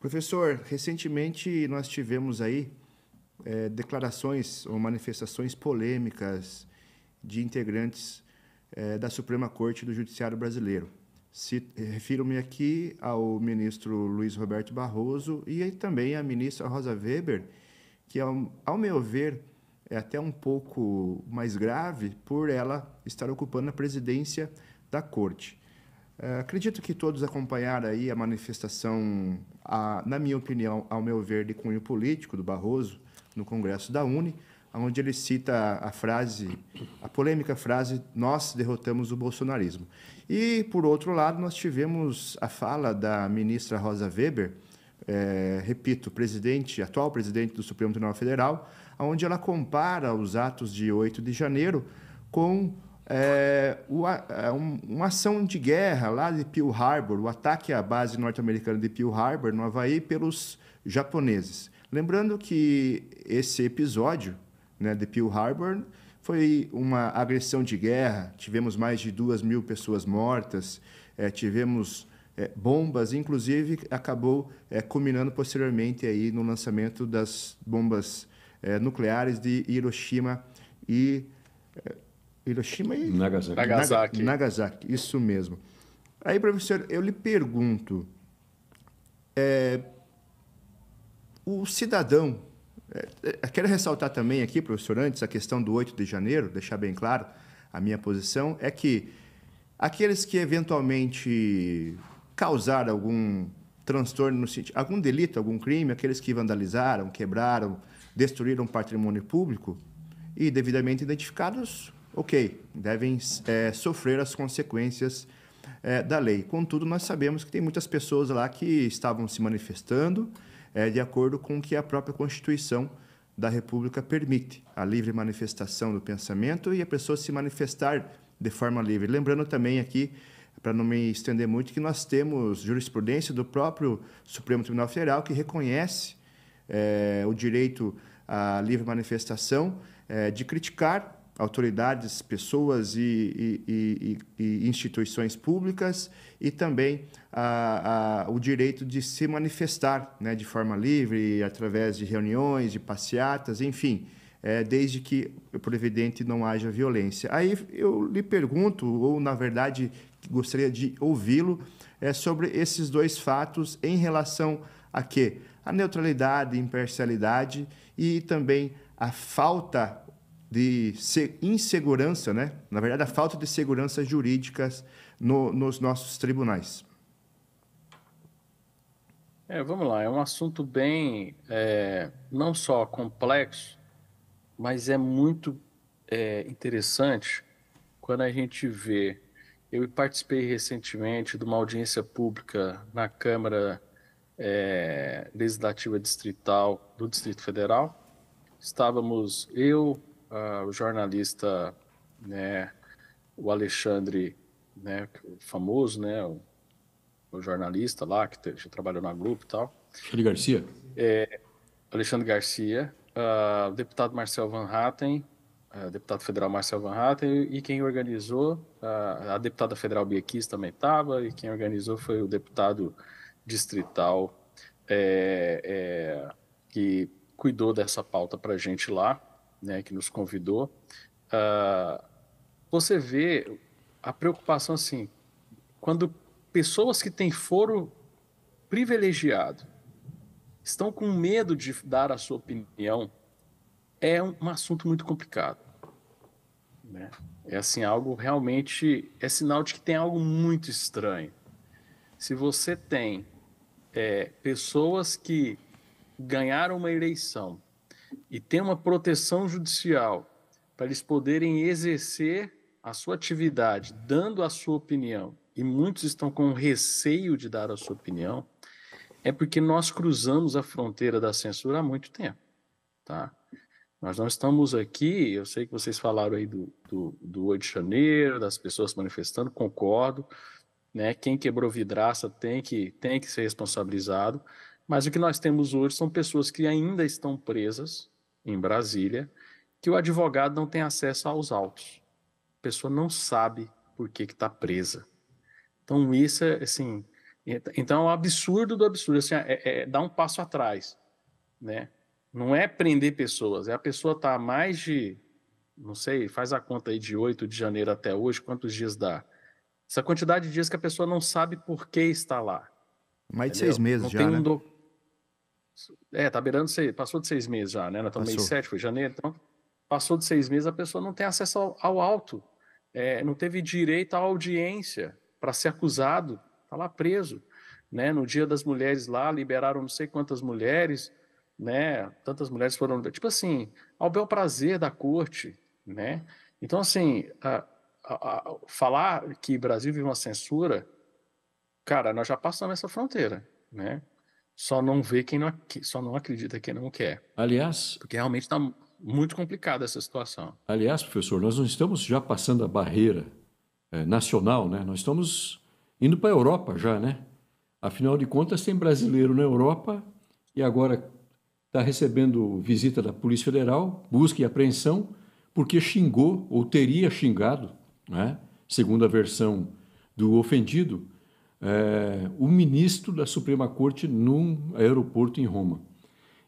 Professor, recentemente nós tivemos aí é, declarações ou manifestações polêmicas de integrantes é, da Suprema Corte do Judiciário Brasileiro. Refiro-me aqui ao ministro Luiz Roberto Barroso e também à ministra Rosa Weber, que, ao, ao meu ver, é até um pouco mais grave por ela estar ocupando a presidência da Corte. É, acredito que todos acompanharam aí a manifestação, a, na minha opinião, ao meu ver, de cunho político do Barroso no Congresso da Uni, onde ele cita a frase, a polêmica frase: "Nós derrotamos o bolsonarismo". E por outro lado, nós tivemos a fala da ministra Rosa Weber, é, repito, presidente, atual presidente do Supremo Tribunal Federal, onde ela compara os atos de 8 de janeiro com é, é uma ação de guerra lá de Pearl Harbor, o ataque à base norte-americana de Pearl Harbor, no Havaí, pelos japoneses. Lembrando que esse episódio né, de Pearl Harbor foi uma agressão de guerra, tivemos mais de duas mil pessoas mortas, é, tivemos é, bombas, inclusive acabou é, culminando posteriormente aí no lançamento das bombas é, nucleares de Hiroshima e é, Hiroshima e Nagasaki. Nagasaki. Nagasaki, isso mesmo. Aí, professor, eu lhe pergunto: é, o cidadão. É, é quero ressaltar também aqui, professor, antes, a questão do 8 de janeiro, deixar bem claro a minha posição, é que aqueles que eventualmente causaram algum transtorno, algum delito, algum crime, aqueles que vandalizaram, quebraram, destruíram patrimônio público e devidamente identificados ok, devem é, sofrer as consequências é, da lei. Contudo, nós sabemos que tem muitas pessoas lá que estavam se manifestando é, de acordo com o que a própria Constituição da República permite, a livre manifestação do pensamento e a pessoa se manifestar de forma livre. Lembrando também aqui, para não me estender muito, que nós temos jurisprudência do próprio Supremo Tribunal Federal que reconhece é, o direito à livre manifestação é, de criticar autoridades, pessoas e, e, e, e instituições públicas e também a, a, o direito de se manifestar né, de forma livre, através de reuniões, de passeatas, enfim, é, desde que o previdente não haja violência. Aí eu lhe pergunto, ou na verdade gostaria de ouvi-lo, é, sobre esses dois fatos em relação a quê? A neutralidade, imparcialidade e também a falta de insegurança, né? na verdade, a falta de segurança jurídicas no, nos nossos tribunais. É, vamos lá, é um assunto bem, é, não só complexo, mas é muito é, interessante quando a gente vê. Eu participei recentemente de uma audiência pública na Câmara é, Legislativa Distrital do Distrito Federal. Estávamos eu, uh, o jornalista, né, o Alexandre, né, famoso, né, o, o jornalista lá que, te, que trabalhou na Globo e tal. Alexandre Garcia. É, Alexandre Garcia, uh, o deputado Marcel Van Hatten, uh, deputado federal Marcel Van Hatten, e quem organizou, uh, a deputada federal Biaquis também estava, e quem organizou foi o deputado distrital é, é, que cuidou dessa pauta para a gente lá né, que nos convidou, uh, você vê a preocupação assim, quando pessoas que têm foro privilegiado estão com medo de dar a sua opinião, é um, um assunto muito complicado. Né? É assim, algo realmente é sinal de que tem algo muito estranho. Se você tem é, pessoas que ganharam uma eleição e tem uma proteção judicial para eles poderem exercer a sua atividade dando a sua opinião, e muitos estão com receio de dar a sua opinião, é porque nós cruzamos a fronteira da censura há muito tempo. Tá? Nós não estamos aqui, eu sei que vocês falaram aí do, do, do 8 de janeiro, das pessoas manifestando, concordo, né? quem quebrou vidraça tem que, tem que ser responsabilizado, mas o que nós temos hoje são pessoas que ainda estão presas em Brasília, que o advogado não tem acesso aos autos. A pessoa não sabe por que está presa. Então, isso é assim. Então, é um absurdo do absurdo. Assim, é, é dar um passo atrás. Né? Não é prender pessoas, é a pessoa estar tá mais de. Não sei, faz a conta aí de 8 de janeiro até hoje, quantos dias dá? Essa quantidade de dias que a pessoa não sabe por que está lá. Mais de seis meses não já. Tem né? um né? do... É, tá beirando seis, passou de seis meses já, né? Nós estamos sete, foi janeiro, então passou de seis meses, a pessoa não tem acesso ao, ao alto, é, não teve direito à audiência para ser acusado, tá lá preso, né? No dia das mulheres lá, liberaram não sei quantas mulheres, né? Tantas mulheres foram, tipo assim, ao bel prazer da corte, né? Então, assim, a, a, a, falar que Brasil vive uma censura, cara, nós já passamos essa fronteira, né? só não vê quem não, só não acredita quem não quer. Aliás. Porque realmente está muito complicada essa situação. Aliás, professor, nós não estamos já passando a barreira é, nacional, né? Nós estamos indo para a Europa já, né? Afinal de contas, tem brasileiro na Europa e agora está recebendo visita da Polícia Federal, busca e apreensão, porque xingou ou teria xingado, né? segundo a versão do ofendido, é, o ministro da Suprema Corte num aeroporto em Roma.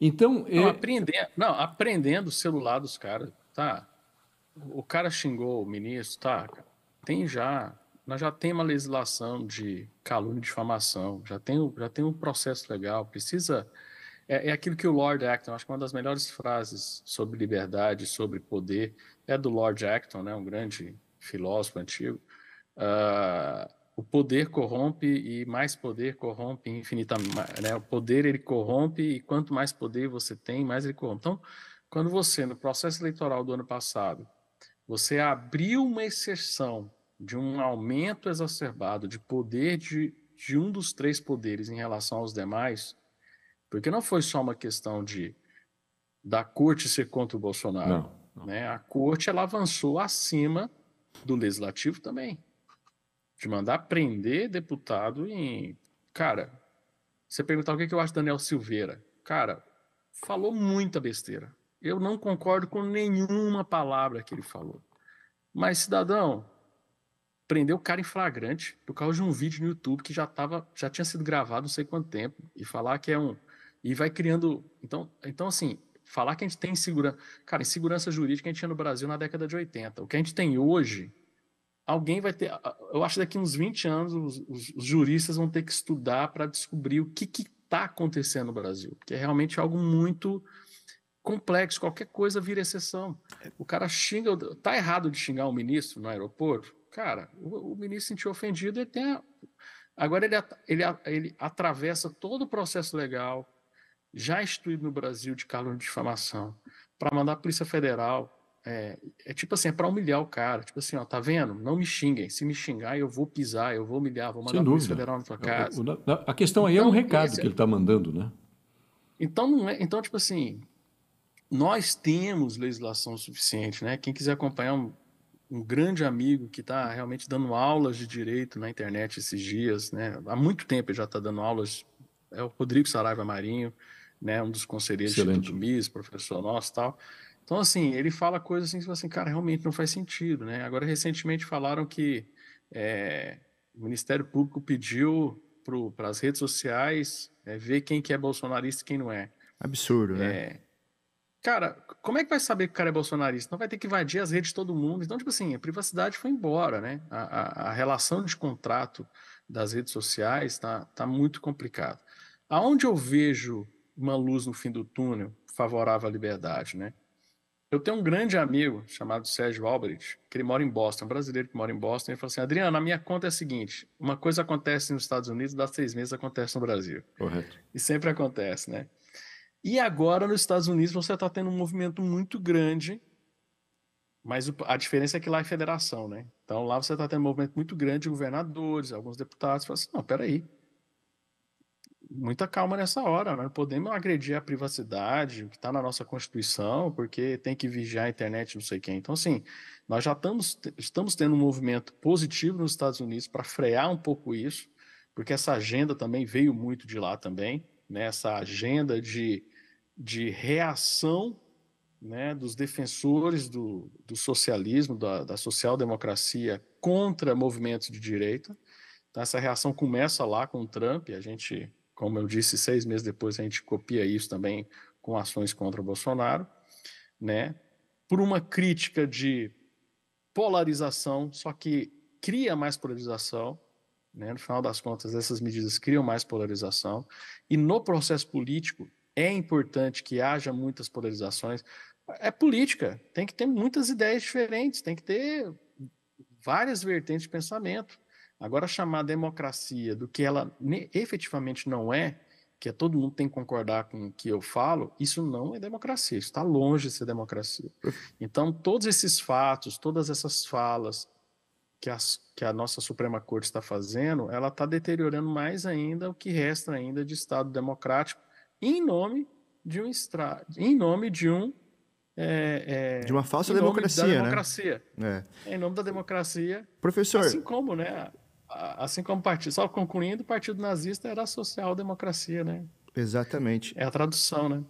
Então. Não, é... aprendendo, não, aprendendo o celular dos caras, tá? O cara xingou o ministro, tá? Tem já. Nós já temos uma legislação de calúnia e difamação, já tem, já tem um processo legal, precisa. É, é, aquilo que o Lord Acton, acho que é uma das melhores frases sobre liberdade, sobre poder, é do Lord Acton, né, um grande filósofo antigo. Ah, o poder corrompe e mais poder corrompe infinitamente. Né? O poder ele corrompe e quanto mais poder você tem, mais ele corrompe. Então, quando você, no processo eleitoral do ano passado, você abriu uma exceção de um aumento exacerbado de poder de, de um dos três poderes em relação aos demais, porque não foi só uma questão de da corte ser contra o Bolsonaro. Não, não. Né? A corte ela avançou acima do legislativo também de mandar prender deputado em. Cara, você perguntar o que, que eu acho do Daniel Silveira. Cara, falou muita besteira. Eu não concordo com nenhuma palavra que ele falou. Mas, cidadão, prendeu o cara em flagrante por causa de um vídeo no YouTube que já, tava, já tinha sido gravado não sei quanto tempo. E falar que é um. E vai criando. Então, então assim, falar que a gente tem insegurança. Cara, insegurança jurídica a gente tinha no Brasil na década de 80. O que a gente tem hoje alguém vai ter. Eu acho que daqui uns 20 anos os, os, os juristas vão ter que estudar para descobrir o que está acontecendo no Brasil, porque é realmente algo muito complexo, qualquer coisa vira exceção. O cara xinga, tá errado de xingar um ministro no aeroporto? Cara, o, o ministro sentiu ofendido, e tem. A, agora ele, ele, ele atravessa todo o processo legal já instituído no Brasil de calúnia de difamação para mandar a Polícia Federal, é, é tipo assim, é pra humilhar o cara. Tipo assim, ó, tá vendo? Não me xinguem. Se me xingar, eu vou pisar, eu vou humilhar, vou mandar polícia federal na tua é, casa. A, questão aí então, é um então, recado esse, que ele tá mandando, né? Então, não é, então, tipo assim, nós temos legislação suficiente, né? Quem quiser acompanhar um, um grande amigo que está realmente dando aulas de direito na internet esses dias, né? Há muito tempo ele já está dando aulas. É o Rodrigo Saraiva Marinho, né? Um dos conselheiros Excelente. do Instituto MIS, professor nosso, tal. Então, assim, ele fala coisas assim que assim, cara, realmente não faz sentido, né? Agora, recentemente falaram que é, o Ministério Público pediu para as redes sociais é, ver quem que é bolsonarista e quem não é. Absurdo, né? É, cara, como é que vai saber que o cara é bolsonarista? Não vai ter que invadir as redes de todo mundo. Então, tipo assim, a privacidade foi embora, né? A, a, a relação de contrato das redes sociais está tá muito complicada. Aonde eu vejo uma luz no fim do túnel favorável à liberdade, né? Eu tenho um grande amigo chamado Sérgio Albrecht, que ele mora em Boston, um brasileiro que mora em Boston, ele falou assim: Adriano, a minha conta é a seguinte: uma coisa acontece nos Estados Unidos, dá seis meses acontece no Brasil. Correto. E sempre acontece, né? E agora nos Estados Unidos você está tendo um movimento muito grande, mas a diferença é que lá é federação, né? Então lá você está tendo um movimento muito grande de governadores, alguns deputados, falam assim: não, peraí, muita calma nessa hora. Não né? podemos agredir a privacidade, o que está na nossa Constituição, porque tem que vigiar a internet, não sei quem. Então, assim, nós já estamos, estamos tendo um movimento positivo nos Estados Unidos para frear um pouco isso, porque essa agenda também veio muito de lá também, né? essa agenda de, de reação né, dos defensores do, do socialismo, da, da social-democracia contra movimentos de direita. Então, essa reação começa lá com o Trump, a gente como eu disse, seis meses depois a gente copia isso também com ações contra o Bolsonaro, né? Por uma crítica de polarização, só que cria mais polarização, né? No final das contas, essas medidas criam mais polarização e no processo político é importante que haja muitas polarizações. É política, tem que ter muitas ideias diferentes, tem que ter várias vertentes de pensamento. Agora, chamar democracia do que ela efetivamente não é, que é todo mundo tem que concordar com o que eu falo, isso não é democracia, isso está longe de ser democracia. Então, todos esses fatos, todas essas falas que, as, que a nossa Suprema Corte está fazendo, ela está deteriorando mais ainda o que resta ainda de Estado democrático em nome de um em nome de um é, é, de uma falsa democracia, democracia, né? É. Em nome da democracia. Professor. Assim como, né? assim como partido, só concluindo, o Partido Nazista era social-democracia, né? Exatamente. É a tradução, né?